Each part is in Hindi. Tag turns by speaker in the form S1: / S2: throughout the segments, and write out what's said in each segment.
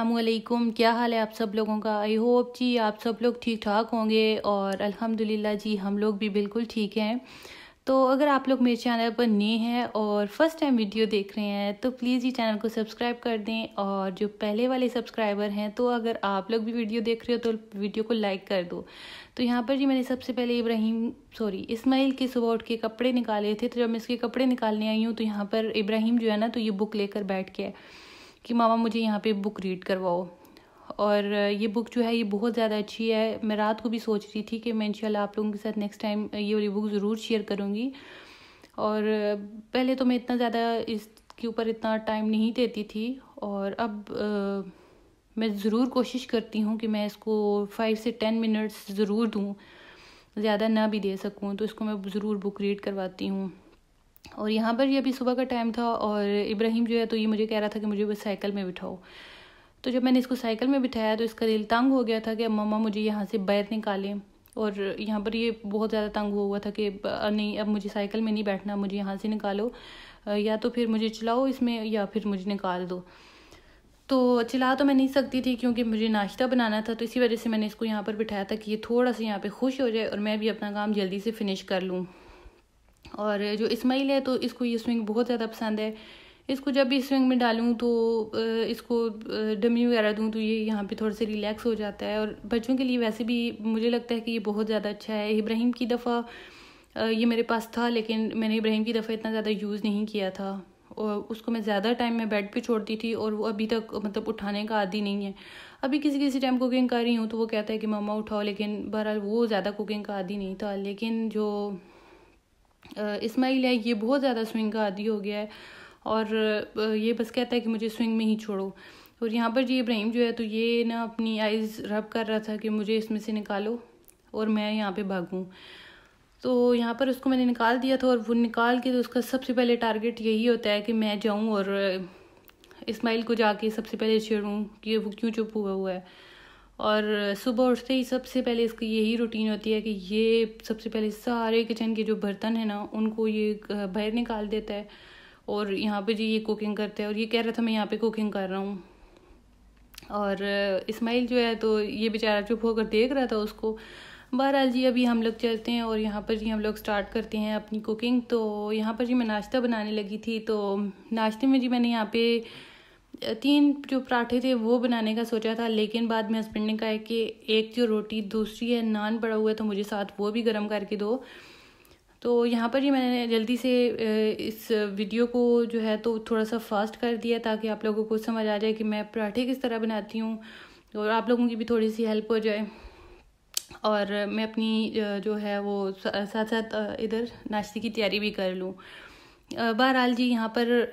S1: असलकुम क्या हाल है आप सब लोगों का आई होप जी आप सब लोग ठीक ठाक होंगे और अल्हम्दुलिल्लाह जी हम लोग भी बिल्कुल ठीक हैं तो अगर आप लोग मेरे चैनल पर नए हैं और फर्स्ट टाइम वीडियो देख रहे हैं तो प्लीज़ ये चैनल को सब्सक्राइब कर दें और जो पहले वाले सब्सक्राइबर हैं तो अगर आप लोग भी वीडियो देख रहे हो तो वीडियो को लाइक कर दो तो यहाँ पर जी मैंने सबसे पहले इब्राहिम सॉरी इस्माइल के सुबह उठ के कपड़े निकाले थे तो जब मैं इसके कपड़े निकालने आई हूँ तो यहाँ पर इब्राहिम जो है ना तो ये बुक लेकर बैठ के कि मामा मुझे यहाँ पे बुक रीड करवाओ और ये बुक जो है ये बहुत ज़्यादा अच्छी है मैं रात को भी सोच रही थी कि मैं इंशाल्लाह आप लोगों के साथ नेक्स्ट टाइम ये वाली बुक ज़रूर शेयर करूँगी और पहले तो मैं इतना ज़्यादा इसके ऊपर इतना टाइम नहीं देती थी और अब आ, मैं ज़रूर कोशिश करती हूँ कि मैं इसको फाइव से टेन मिनट्स ज़रूर दूँ ज़्यादा ना भी दे सकूँ तो इसको मैं ज़रूर बुक रीड करवाती हूँ और यहाँ पर ये अभी सुबह का टाइम था और इब्राहिम जो है तो ये मुझे कह रहा था कि मुझे वो साइकिल में बिठाओ तो जब मैंने इसको साइकिल में बिठाया तो इसका दिल तंग हो गया था कि मम्मा मुझे यहाँ से बाहर निकालें और यहाँ पर ये बहुत ज़्यादा तंग हुआ हुआ था कि नहीं अब मुझे साइकिल में नहीं बैठना मुझे यहाँ से निकालो या तो फिर मुझे चलाओ इसमें या फिर मुझे निकाल दो तो चला तो मैं नहीं सकती थी क्योंकि मुझे नाश्ता बनाना था तो इसी वजह से मैंने इसको यहाँ पर बिठाया था कि ये थोड़ा सा यहाँ पे खुश हो जाए और मैं भी अपना काम जल्दी से फिनिश कर लूँ और जो इसमाइल है तो इसको ये स्विंग बहुत ज़्यादा पसंद है इसको जब भी स्विंग में डालूँ तो इसको डमी वगैरह दूँ तो ये यहाँ पे थोड़ा सा रिलैक्स हो जाता है और बच्चों के लिए वैसे भी मुझे लगता है कि ये बहुत ज़्यादा अच्छा है इब्राहिम की दफ़ा ये मेरे पास था लेकिन मैंने इब्राहिम की दफ़ा इतना ज़्यादा यूज़ नहीं किया था और उसको मैं ज़्यादा टाइम में बेड पे छोड़ती थी और वो अभी तक मतलब उठाने का आदि नहीं है अभी किसी किसी टाइम कुकिंग कर रही हूँ तो वो कहता है कि मम्मा उठाओ लेकिन बहरहाल वो ज़्यादा कुकिंग का आदि नहीं था लेकिन जो इसमाइल है ये बहुत ज़्यादा स्विंग का आदि हो गया है और ये बस कहता है कि मुझे स्विंग में ही छोड़ो और यहाँ पर जी इब्राहिम जो है तो ये ना अपनी आइज़ रब कर रहा था कि मुझे इसमें से निकालो और मैं यहाँ पे भागूँ तो यहाँ पर उसको मैंने निकाल दिया था और वो निकाल के तो उसका सबसे पहले टारगेट यही होता है कि मैं जाऊँ और इस्माइल को जाके सबसे पहले छेड़ूँ कि वो क्यों चुप हुआ हुआ है और सुबह उठते ही सबसे पहले इसकी यही रूटीन होती है कि ये सबसे पहले सारे किचन के जो बर्तन हैं ना उनको ये बाहर निकाल देता है और यहाँ पे जी ये कुकिंग करता है और ये कह रहा था मैं यहाँ पे कुकिंग कर रहा हूँ और इस्माइल जो है तो ये बेचारा चुप होकर देख रहा था उसको बहरहाल जी अभी हम लोग चलते हैं और यहाँ पर जी हम लोग स्टार्ट करते हैं अपनी कुकिंग तो यहाँ पर जी मैं नाश्ता बनाने लगी थी तो नाश्ते में जी मैंने यहाँ पे तीन जो पराठे थे वो बनाने का सोचा था लेकिन बाद में हस्बैंड ने कहा कि एक जो रोटी दूसरी है नान पड़ा हुआ है तो मुझे साथ वो भी गर्म करके दो तो यहाँ पर ही मैंने जल्दी से इस वीडियो को जो है तो थोड़ा सा फास्ट कर दिया ताकि आप लोगों को समझ आ जाए कि मैं पराठे किस तरह बनाती हूँ और आप लोगों की भी थोड़ी सी हेल्प हो जाए और मैं अपनी जो है वो साथ साथ इधर नाश्ते की तैयारी भी कर लूँ बहरहाल जी यहाँ पर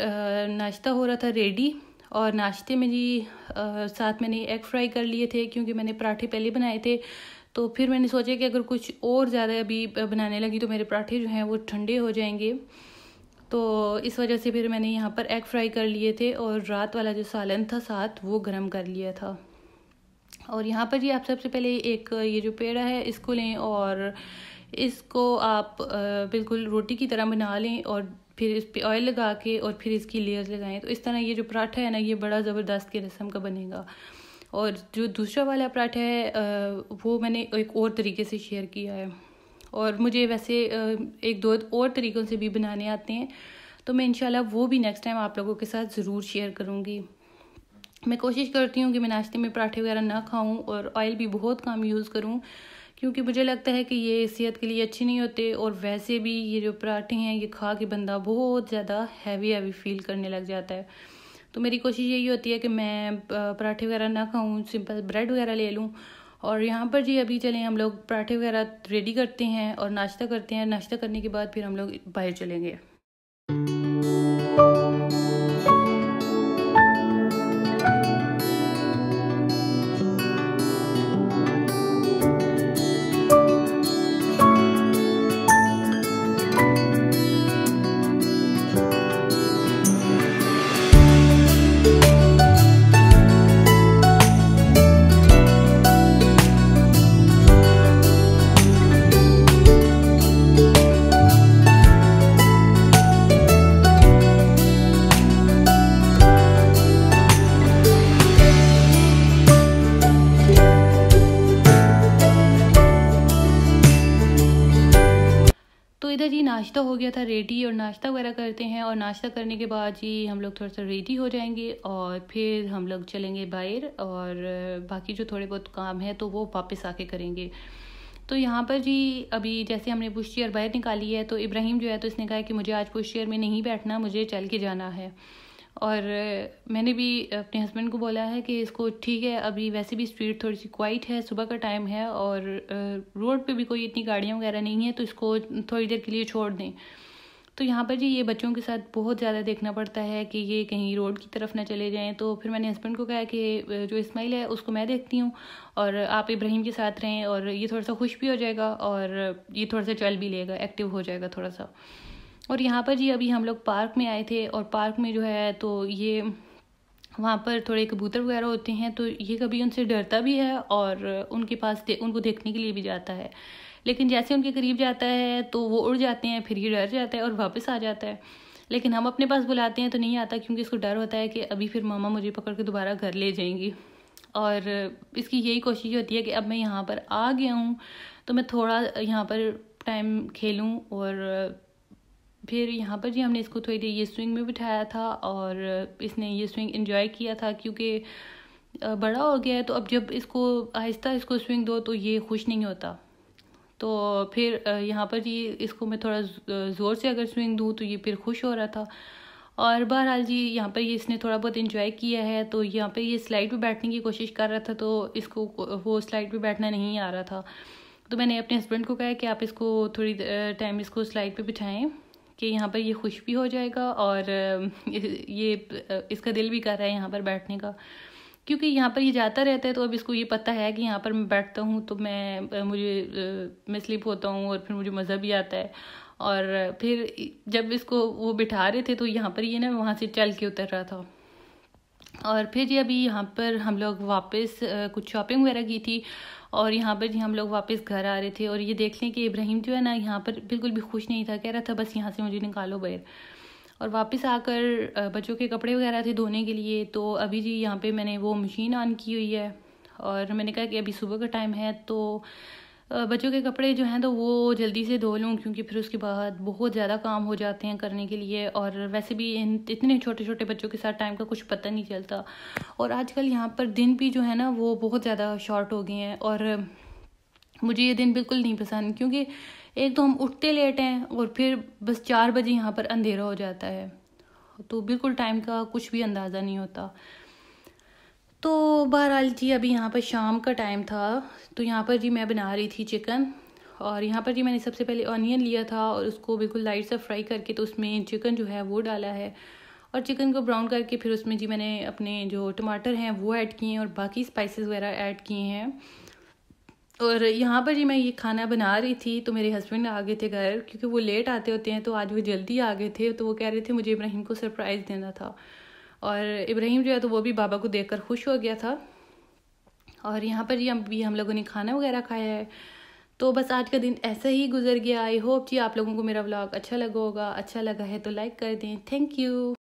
S1: नाश्ता हो रहा था रेडी और नाश्ते में जी आ, साथ मैंने एग फ्राई कर लिए थे क्योंकि मैंने पराठे पहले बनाए थे तो फिर मैंने सोचा कि अगर कुछ और ज़्यादा अभी बनाने लगी तो मेरे पराठे जो हैं वो ठंडे हो जाएंगे तो इस वजह से फिर मैंने यहाँ पर एग फ्राई कर लिए थे और रात वाला जो सालन था साथ वो गर्म कर लिया था और यहाँ पर जी आप सबसे पहले एक ये जो पेड़ा है इसको लें और इसको आप बिल्कुल रोटी की तरह बना लें और फिर इस पर ऑयल लगा के और फिर इसकी लेयर्स लगाएं तो इस तरह ये जो पराठा है ना ये बड़ा ज़बरदस्त के रस्म का बनेगा और जो दूसरा वाला पराठा है वो मैंने एक और तरीके से शेयर किया है और मुझे वैसे एक दो और तरीक़ों से भी बनाने आते हैं तो मैं इंशाल्लाह वो भी नेक्स्ट टाइम आप लोगों के साथ ज़रूर शेयर करूँगी मैं कोशिश करती हूँ कि मैं नाश्ते में पराठे वगैरह ना खाऊं और ऑयल भी बहुत कम यूज़ करूँ क्योंकि मुझे लगता है कि ये सेहत के लिए अच्छे नहीं होते और वैसे भी ये जो पराठे हैं ये खा के बंदा बहुत ज़्यादा हैवी हैवी फील करने लग जाता है तो मेरी कोशिश यही होती है कि मैं पराठे वगैरह ना खाऊँ सिंपल ब्रेड वगैरह ले लूँ और यहाँ पर जी अभी चलें हम लोग पराठे वगैरह रेडी करते हैं और नाश्ता करते हैं नाश्ता करने के बाद फिर हम लोग बाहर चलेंगे तो इधर जी नाश्ता हो गया था रेडी और नाश्ता वगैरह करते हैं और नाश्ता करने के बाद जी हम लोग थोड़ा सा रेडी हो जाएंगे और फिर हम लोग चलेंगे बाहर और बाकी जो थोड़े बहुत काम है तो वो वापस आके करेंगे तो यहाँ पर जी अभी जैसे हमने पुश चेयर बाहर निकाली है तो इब्राहिम जो है तो इसने कहा कि मुझे आज पुश चेयर में नहीं बैठना मुझे चल के जाना है और मैंने भी अपने हस्बैंड को बोला है कि इसको ठीक है अभी वैसे भी स्ट्रीट थोड़ी सी क्वाइट है सुबह का टाइम है और रोड पे भी कोई इतनी गाड़ियाँ वगैरह नहीं है तो इसको थोड़ी देर के लिए छोड़ दें तो यहाँ पर जी ये बच्चों के साथ बहुत ज़्यादा देखना पड़ता है कि ये कहीं रोड की तरफ ना चले जाएं तो फिर मैंने हस्बैंड को कहा कि जो इस्माइल है उसको मैं देखती हूँ और आप इब्राहिम के साथ रहें और ये थोड़ा सा खुश भी हो जाएगा और ये थोड़ा सा चल भी लेगा एक्टिव हो जाएगा थोड़ा सा और यहाँ पर जी अभी हम लोग पार्क में आए थे और पार्क में जो है तो ये वहाँ पर थोड़े कबूतर वगैरह होते हैं तो ये कभी उनसे डरता भी है और उनके पास दे, उनको देखने के लिए भी जाता है लेकिन जैसे उनके करीब जाता है तो वो उड़ जाते हैं फिर ये डर जाता है और वापस आ जाता है लेकिन हम अपने पास बुलाते हैं तो नहीं आता क्योंकि इसको डर होता है कि अभी फिर मामा मुझे पकड़ के दोबारा घर ले जाएंगी और इसकी यही कोशिश होती है कि अब मैं यहाँ पर आ गया हूँ तो मैं थोड़ा यहाँ पर टाइम खेलूँ और फिर यहाँ पर जी हमने इसको थोड़ी देर ये स्विंग में बिठाया था और इसने ये स्विंग इन्जॉय किया था क्योंकि बड़ा हो गया है तो अब जब इसको आहिस्ता इसको स्विंग दो तो ये खुश नहीं होता तो फिर यहाँ पर जी इसको मैं थोड़ा ज़ोर से अगर स्विंग दूँ तो ये फिर खुश हो रहा था और बहरहाल जी यहाँ पर ये इसने थोड़ा बहुत इन्जॉय किया है तो यहाँ पर ये स्लाइड पर बैठने की कोशिश कर रहा था तो इसको वो स्लाइड पर बैठना नहीं आ रहा था तो मैंने अपने हस्बैंड को कहा कि आप इसको थोड़ी टाइम इसको स्लाइड पर बिठाएं कि यहाँ पर ये खुश भी हो जाएगा और ये इसका दिल भी कर रहा है यहाँ पर बैठने का क्योंकि यहाँ पर ये जाता रहता है तो अब इसको ये पता है कि यहाँ पर मैं बैठता हूँ तो मैं मुझे मैं स्लिप होता हूँ और फिर मुझे मज़ा भी आता है और फिर जब इसको वो बिठा रहे थे तो यहाँ पर ये ना वहाँ से चल के उतर रहा था और फिर ये अभी यहाँ पर हम लोग वापस कुछ शॉपिंग वगैरह की थी और यहाँ पर जी हम लोग वापस घर आ रहे थे और ये देख लें कि इब्राहिम जो है ना यहाँ पर बिल्कुल भी खुश नहीं था कह रहा था बस यहाँ से मुझे निकालो बैर और वापस आकर बच्चों के कपड़े वगैरह थे धोने के लिए तो अभी जी यहाँ पे मैंने वो मशीन ऑन की हुई है और मैंने कहा कि अभी सुबह का टाइम है तो बच्चों के कपड़े जो हैं तो वो जल्दी से धो लूँ क्योंकि फिर उसके बाद बहुत ज़्यादा काम हो जाते हैं करने के लिए और वैसे भी इन इतने छोटे छोटे बच्चों के साथ टाइम का कुछ पता नहीं चलता और आजकल यहाँ पर दिन भी जो है ना वो बहुत ज़्यादा शॉर्ट हो गए हैं और मुझे ये दिन बिल्कुल नहीं पसंद क्योंकि एक तो हम उठते लेट हैं और फिर बस चार बजे यहाँ पर अंधेरा हो जाता है तो बिल्कुल टाइम का कुछ भी अंदाज़ा नहीं होता तो बहरहाल जी अभी यहाँ पर शाम का टाइम था तो यहाँ पर जी मैं बना रही थी चिकन और यहाँ पर जी मैंने सबसे पहले ऑनियन लिया था और उसको बिल्कुल लाइट सा फ्राई करके तो उसमें चिकन जो है वो डाला है और चिकन को ब्राउन करके फिर उसमें जी मैंने अपने जो टमाटर हैं वो ऐड किए हैं और बाकी स्पाइसेस वगैरह ऐड किए हैं और यहाँ पर जी मैं ये खाना बना रही थी तो मेरे हस्बैंड आ गए थे घर क्योंकि वो लेट आते होते हैं तो आज वो जल्दी आ गए थे तो वो कह रहे थे मुझे इब्राहिम को सरप्राइज़ देना था और इब्राहिम जो है तो वो भी बाबा को देखकर खुश हो गया था और यहाँ पर जी अभी हम लोगों ने खाना वगैरह खाया है तो बस आज का दिन ऐसा ही गुजर गया आई होप जी आप लोगों को मेरा व्लॉग अच्छा लगा होगा अच्छा लगा है तो लाइक कर दें थैंक यू